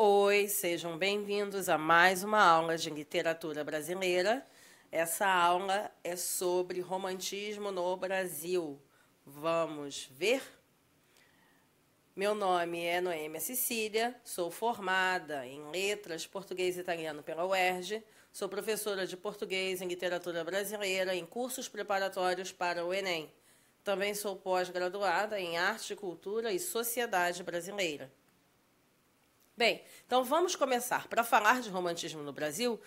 Oi, sejam bem-vindos a mais uma aula de literatura brasileira. Essa aula é sobre romantismo no Brasil. Vamos ver? Meu nome é Noêmia Cecília, sou formada em Letras Português e Italiano pela UERJ, sou professora de Português em Literatura Brasileira em cursos preparatórios para o Enem. Também sou pós-graduada em Arte, Cultura e Sociedade Brasileira. Bem, então vamos começar. Para falar de romantismo no Brasil,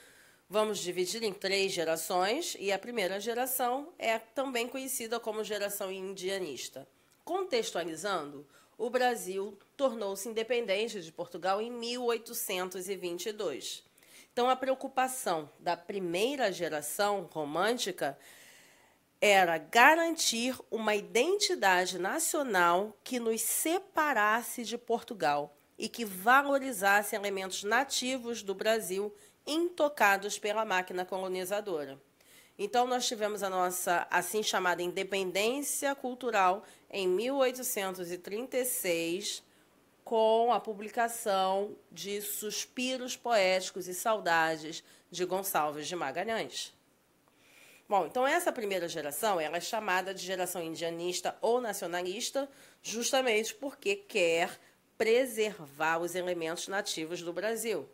vamos dividir em três gerações, e a primeira geração é também conhecida como geração indianista. Contextualizando, o Brasil tornou-se independente de Portugal em 1822. Então, a preocupação da primeira geração romântica era garantir uma identidade nacional que nos separasse de Portugal e que valorizasse elementos nativos do Brasil intocados pela máquina colonizadora. Então, nós tivemos a nossa assim chamada independência cultural em 1836, com a publicação de Suspiros Poéticos e Saudades de Gonçalves de Magalhães. Bom, então essa primeira geração ela é chamada de geração indianista ou nacionalista, justamente porque quer preservar os elementos nativos do Brasil.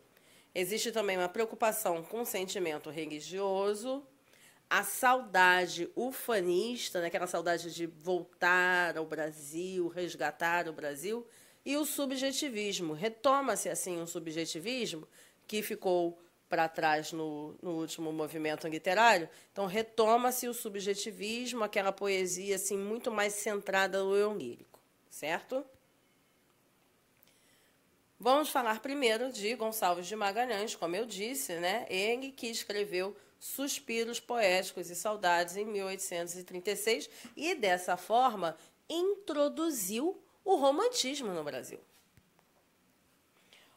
Existe também uma preocupação com o sentimento religioso, a saudade ufanista, né, é aquela saudade de voltar ao Brasil, resgatar o Brasil, e o subjetivismo. Retoma-se, assim, um subjetivismo que ficou para trás no, no, último movimento literário. Então, retoma-se o subjetivismo, aquela poesia assim muito mais centrada no eu lírico, certo? Vamos falar primeiro de Gonçalves de Magalhães, como eu disse, né? Ele que escreveu Suspiros Poéticos e Saudades em 1836 e dessa forma introduziu o romantismo no Brasil.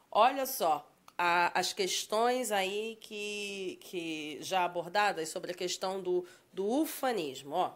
Olha só a, as questões aí que, que já abordadas sobre a questão do, do ufanismo, ó.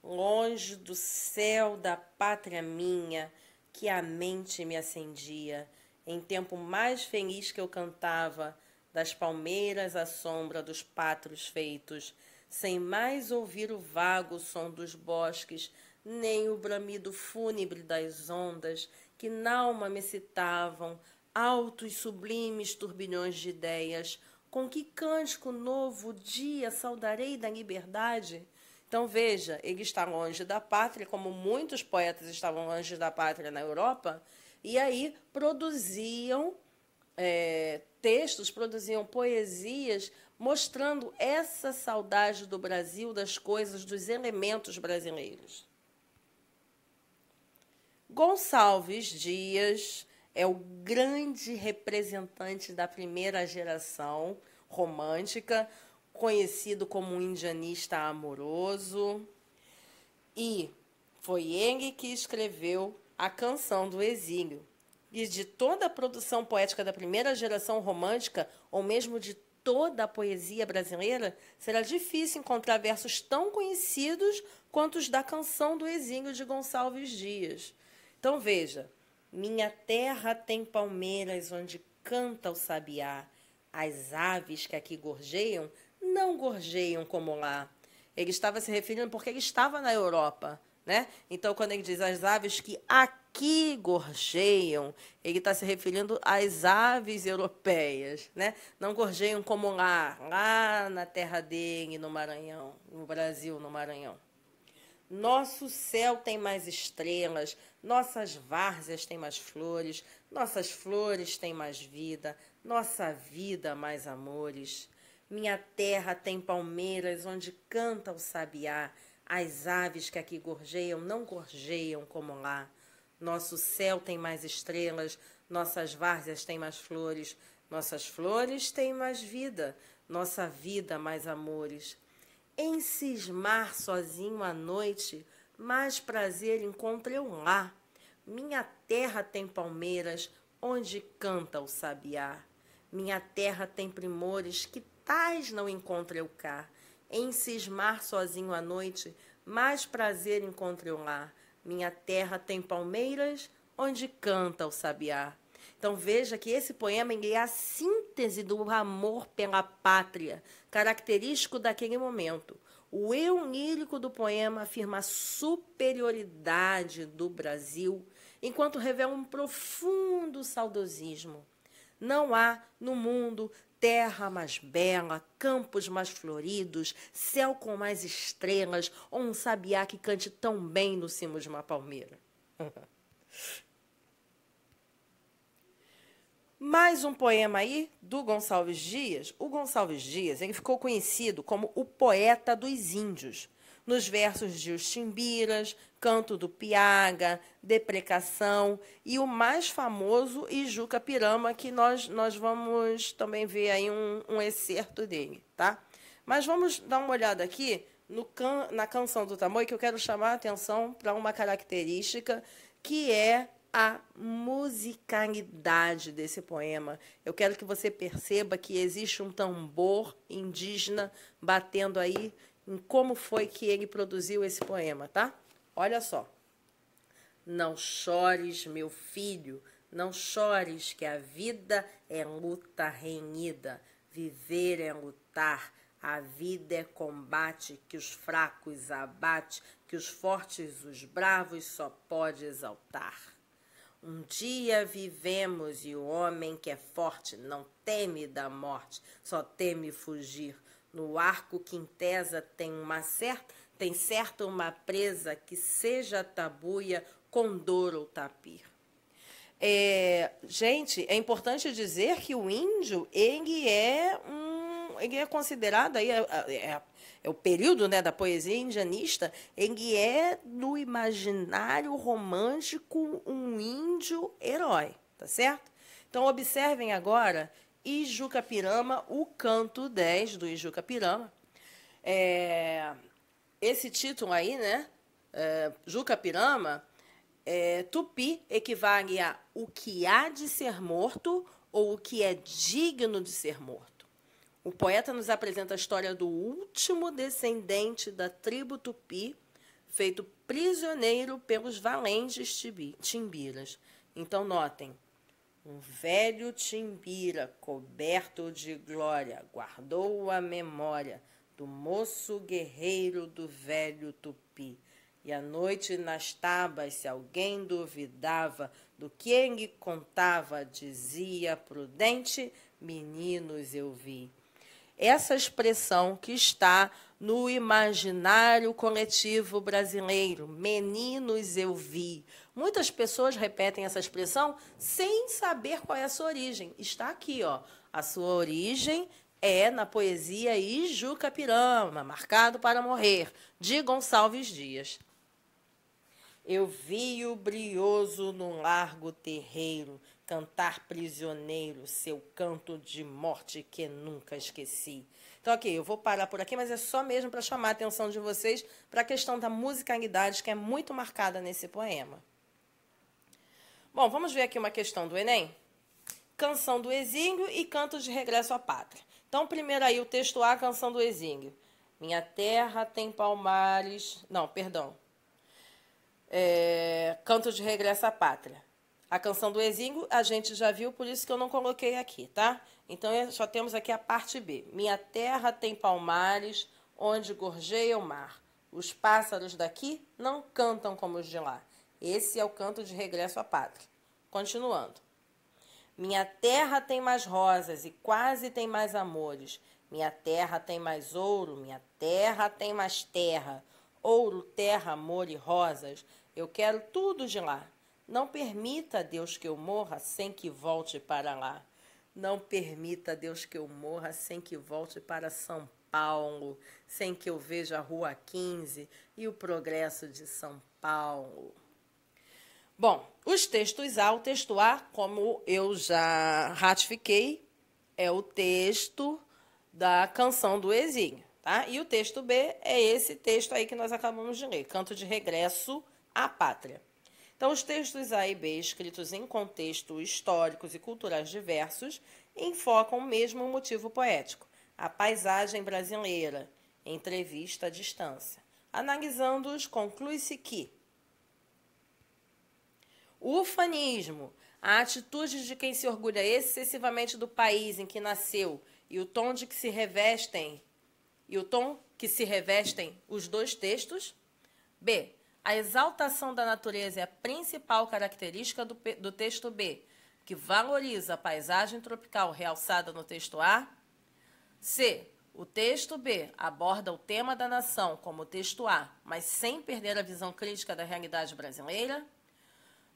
Longe do céu da pátria minha, que a mente me acendia em tempo mais feliz que eu cantava das palmeiras à sombra dos pátrios feitos, sem mais ouvir o vago som dos bosques, nem o bramido fúnebre das ondas que n'alma me citavam, altos sublimes turbilhões de ideias, com que cântico novo dia saudarei da liberdade? Então veja, ele está longe da pátria, como muitos poetas estavam longe da pátria na Europa, e aí produziam é, textos, produziam poesias mostrando essa saudade do Brasil, das coisas, dos elementos brasileiros. Gonçalves Dias é o grande representante da primeira geração romântica, conhecido como um indianista amoroso, e foi ele que escreveu a canção do exílio e de toda a produção poética da primeira geração romântica, ou mesmo de toda a poesia brasileira, será difícil encontrar versos tão conhecidos quanto os da canção do exílio de Gonçalves Dias. Então veja: Minha terra tem palmeiras onde canta o sabiá. As aves que aqui gorjeiam não gorjeiam como lá. Ele estava se referindo porque ele estava na Europa, né? Então, quando ele diz as aves que aqui gorjeiam, ele está se referindo às aves europeias. Né? Não gorjeiam como lá, lá na terra dele, no Maranhão, no Brasil, no Maranhão. Nosso céu tem mais estrelas, nossas várzeas têm mais flores, nossas flores têm mais vida, nossa vida mais amores. Minha terra tem palmeiras onde canta o sabiá, as aves que aqui gorjeiam não gorjeiam como lá. Nosso céu tem mais estrelas, nossas várzeas têm mais flores, nossas flores têm mais vida, nossa vida mais amores. Em cismar sozinho à noite, mais prazer encontro eu lá. Minha terra tem palmeiras, onde canta o sabiá. Minha terra tem primores que tais não encontro eu cá. Em cismar sozinho à noite, mais prazer encontre lá lar. Minha terra tem palmeiras onde canta o sabiá. Então veja que esse poema é a síntese do amor pela pátria, característico daquele momento. O eu lírico do poema afirma a superioridade do Brasil, enquanto revela um profundo saudosismo. Não há no mundo terra mais bela, campos mais floridos, céu com mais estrelas, ou um sabiá que cante tão bem no cimo de uma palmeira. Mais um poema aí do Gonçalves Dias. O Gonçalves Dias ele ficou conhecido como o poeta dos índios, nos versos de Os Timbiras, Canto do Piaga, Deprecação e o mais famoso Ijuca Pirama, que nós, nós vamos também ver aí um, um excerto dele, tá? Mas vamos dar uma olhada aqui can, na canção do tamoi que eu quero chamar a atenção para uma característica que é a musicalidade desse poema. Eu quero que você perceba que existe um tambor indígena batendo aí em como foi que ele produziu esse poema, tá? Olha só. Não chores, meu filho, não chores, que a vida é luta renhida, viver é lutar, a vida é combate que os fracos abate, que os fortes, os bravos só pode exaltar. Um dia vivemos e o homem que é forte não teme da morte, só teme fugir no arco quintesa tem uma certa, tem certa uma presa que seja tabuia, condor ou tapir. É, gente, é importante dizer que o índio ele é um, ele é considerado aí é, é, é o período né, da poesia indianista, ele é no imaginário romântico um índio herói, tá certo? Então observem agora Ijuca Pirama, o canto 10 do Pirama. É, esse título aí, né? É, Pirama, é, tupi equivale a o que há de ser morto ou o que é digno de ser morto. O poeta nos apresenta a história do último descendente da tribo tupi, feito prisioneiro pelos valentes timbiras. Então, notem, um velho timbira, coberto de glória, guardou a memória do moço guerreiro do velho tupi. E à noite nas tabas, se alguém duvidava do que ele contava, dizia prudente: Meninos, eu vi essa expressão que está no imaginário coletivo brasileiro. Meninos eu vi. Muitas pessoas repetem essa expressão sem saber qual é a sua origem. Está aqui, ó. A sua origem é na poesia Ijuca Pirama Marcado para Morrer, de Gonçalves Dias. Eu vi o brioso no largo terreiro, Cantar prisioneiro, seu canto de morte que nunca esqueci. Então, ok, eu vou parar por aqui, mas é só mesmo para chamar a atenção de vocês para a questão da musicalidade que é muito marcada nesse poema. Bom, vamos ver aqui uma questão do Enem. Canção do Exílio e Cantos de Regresso à Pátria. Então, primeiro aí o texto A, Canção do Exílio. Minha terra tem palmares. Não, perdão. É, Cantos de Regresso à Pátria. A canção do exílio a gente já viu, por isso que eu não coloquei aqui, tá? Então só temos aqui a parte B. Minha terra tem palmares onde gorjeia o mar. Os pássaros daqui não cantam como os de lá. Esse é o canto de regresso à pátria. Continuando. Minha terra tem mais rosas e quase tem mais amores. Minha terra tem mais ouro, minha terra tem mais terra. Ouro, terra, amor e rosas. Eu quero tudo de lá. Não permita, Deus, que eu morra sem que volte para lá. Não permita, Deus, que eu morra sem que volte para São Paulo, sem que eu veja a Rua 15 e o progresso de São Paulo. Bom, os textos A, o texto A, como eu já ratifiquei, é o texto da canção do Exílio, tá? E o texto B é esse texto aí que nós acabamos de ler, Canto de Regresso à Pátria. Então, os textos A e B, escritos em contextos históricos e culturais diversos, enfocam mesmo o mesmo motivo poético, a paisagem brasileira, entrevista à distância. Analisando-os, conclui-se que o ufanismo, a atitude de quem se orgulha excessivamente do país em que nasceu e o tom de que se revestem e o tom que se revestem os dois textos. B. A exaltação da natureza é a principal característica do, do texto B, que valoriza a paisagem tropical realçada no texto A. C. O texto B aborda o tema da nação como o texto A, mas sem perder a visão crítica da realidade brasileira.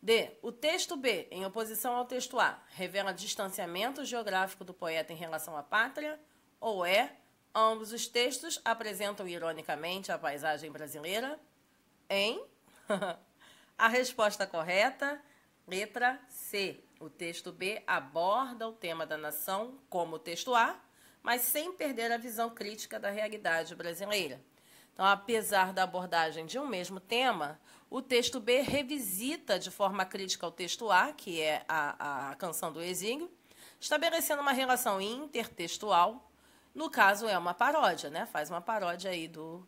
D. O texto B, em oposição ao texto A, revela distanciamento geográfico do poeta em relação à pátria? Ou é, ambos os textos apresentam ironicamente a paisagem brasileira? em? a resposta correta, letra C. O texto B aborda o tema da nação como o texto A, mas sem perder a visão crítica da realidade brasileira. Então, apesar da abordagem de um mesmo tema, o texto B revisita de forma crítica o texto A, que é a, a canção do exílio, estabelecendo uma relação intertextual. No caso, é uma paródia, né? faz uma paródia aí do,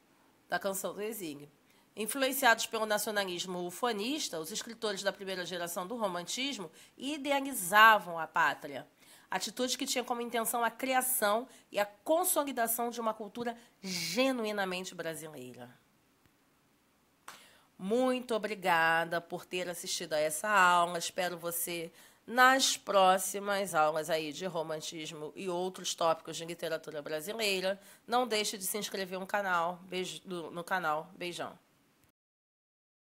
da canção do exílio. Influenciados pelo nacionalismo ufanista, os escritores da primeira geração do romantismo idealizavam a pátria, atitude que tinha como intenção a criação e a consolidação de uma cultura genuinamente brasileira. Muito obrigada por ter assistido a essa aula. Espero você nas próximas aulas aí de romantismo e outros tópicos de literatura brasileira. Não deixe de se inscrever no canal. Beijo, no canal. Beijão.